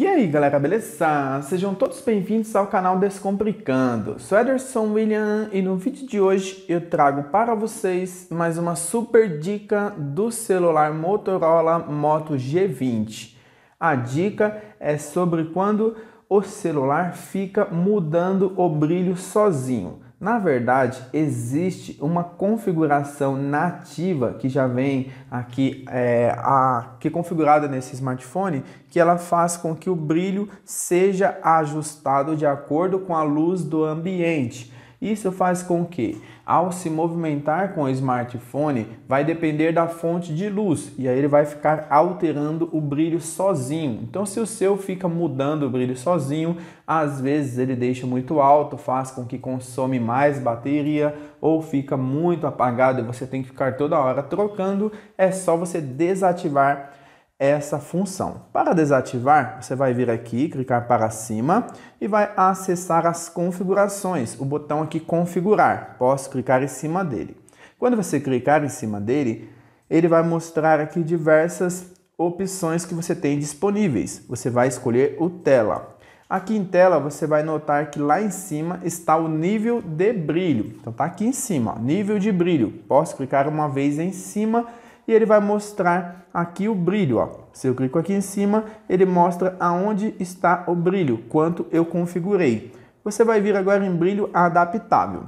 E aí galera, beleza? Sejam todos bem-vindos ao canal Descomplicando. Sou Ederson William e no vídeo de hoje eu trago para vocês mais uma super dica do celular Motorola Moto G20. A dica é sobre quando o celular fica mudando o brilho sozinho. Na verdade, existe uma configuração nativa que já vem aqui, é, a, que é configurada nesse smartphone, que ela faz com que o brilho seja ajustado de acordo com a luz do ambiente. Isso faz com que, ao se movimentar com o smartphone, vai depender da fonte de luz e aí ele vai ficar alterando o brilho sozinho. Então, se o seu fica mudando o brilho sozinho, às vezes ele deixa muito alto, faz com que consome mais bateria ou fica muito apagado e você tem que ficar toda hora trocando, é só você desativar essa função. Para desativar, você vai vir aqui, clicar para cima e vai acessar as configurações, o botão aqui configurar. Posso clicar em cima dele. Quando você clicar em cima dele, ele vai mostrar aqui diversas opções que você tem disponíveis. Você vai escolher o tela. Aqui em tela você vai notar que lá em cima está o nível de brilho. Então tá aqui em cima, ó, nível de brilho. Posso clicar uma vez em cima e ele vai mostrar aqui o brilho. Ó. Se eu clico aqui em cima, ele mostra aonde está o brilho, quanto eu configurei. Você vai vir agora em brilho adaptável.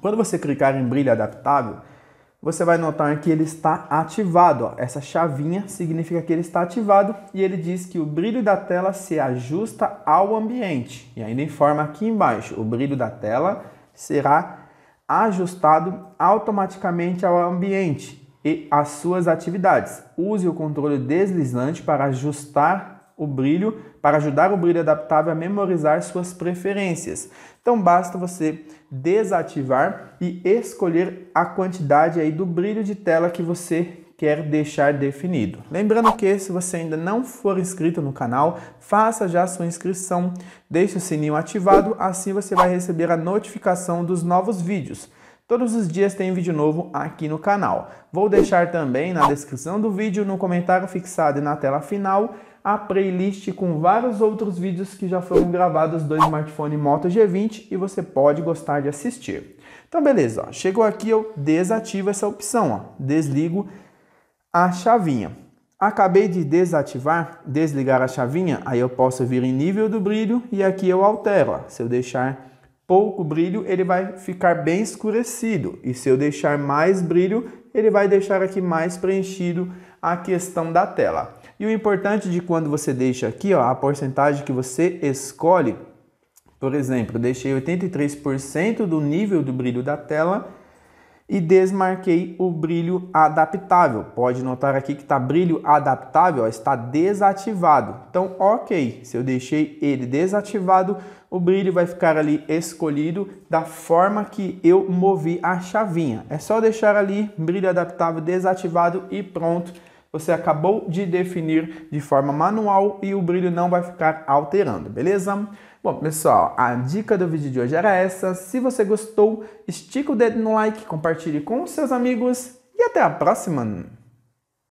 Quando você clicar em brilho adaptável, você vai notar que ele está ativado. Ó. Essa chavinha significa que ele está ativado e ele diz que o brilho da tela se ajusta ao ambiente. E ainda informa aqui embaixo, o brilho da tela será ajustado automaticamente ao ambiente e as suas atividades. Use o controle deslizante para ajustar o brilho, para ajudar o brilho adaptável a memorizar suas preferências. Então basta você desativar e escolher a quantidade aí do brilho de tela que você quer deixar definido. Lembrando que se você ainda não for inscrito no canal, faça já sua inscrição, deixe o sininho ativado, assim você vai receber a notificação dos novos vídeos. Todos os dias tem vídeo novo aqui no canal. Vou deixar também na descrição do vídeo, no comentário fixado e na tela final, a playlist com vários outros vídeos que já foram gravados do smartphone Moto G20 e você pode gostar de assistir. Então beleza, ó, chegou aqui eu desativo essa opção, ó, desligo a chavinha. Acabei de desativar, desligar a chavinha, aí eu posso vir em nível do brilho e aqui eu altero, ó, se eu deixar pouco brilho, ele vai ficar bem escurecido. E se eu deixar mais brilho, ele vai deixar aqui mais preenchido a questão da tela. E o importante de quando você deixa aqui, ó, a porcentagem que você escolhe, por exemplo, deixei 83% do nível do brilho da tela e desmarquei o brilho adaptável. Pode notar aqui que está brilho adaptável, ó, está desativado. Então, ok, se eu deixei ele desativado, o brilho vai ficar ali escolhido da forma que eu movi a chavinha. É só deixar ali brilho adaptável desativado e pronto você acabou de definir de forma manual e o brilho não vai ficar alterando, beleza? Bom, pessoal, a dica do vídeo de hoje era essa. Se você gostou, estica o dedo no like, compartilhe com seus amigos e até a próxima!